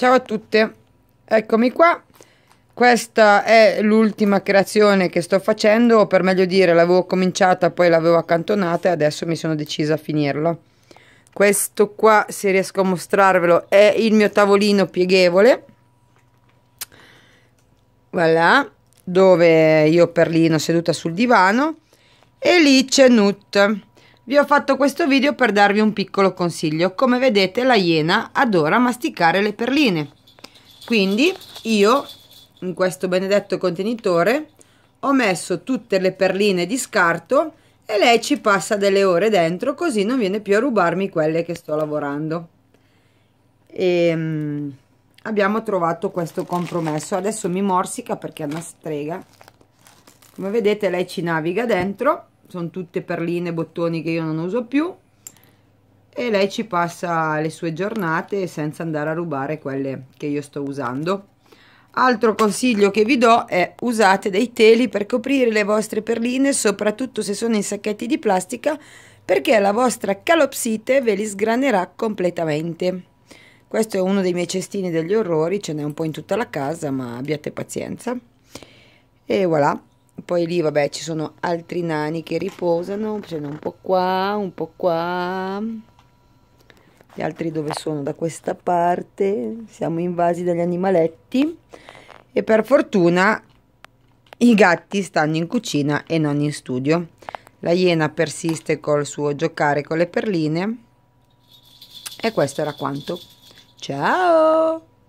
Ciao a tutte, eccomi qua. Questa è l'ultima creazione che sto facendo, o per meglio dire l'avevo cominciata, poi l'avevo accantonata e adesso mi sono decisa a finirla. Questo qua, se riesco a mostrarvelo, è il mio tavolino pieghevole. Voilà, dove io perlino seduta sul divano. E lì c'è Nut vi ho fatto questo video per darvi un piccolo consiglio. Come vedete la iena adora masticare le perline. Quindi io in questo benedetto contenitore ho messo tutte le perline di scarto e lei ci passa delle ore dentro così non viene più a rubarmi quelle che sto lavorando. E, ehm, abbiamo trovato questo compromesso. Adesso mi morsica perché è una strega. Come vedete lei ci naviga dentro sono tutte perline bottoni che io non uso più e lei ci passa le sue giornate senza andare a rubare quelle che io sto usando altro consiglio che vi do è usate dei teli per coprire le vostre perline soprattutto se sono in sacchetti di plastica perché la vostra calopsite ve li sgranerà completamente questo è uno dei miei cestini degli orrori ce n'è un po' in tutta la casa ma abbiate pazienza e voilà poi lì vabbè ci sono altri nani che riposano prendo un po' qua un po' qua gli altri dove sono da questa parte siamo invasi dagli animaletti e per fortuna i gatti stanno in cucina e non in studio la iena persiste col suo giocare con le perline e questo era quanto ciao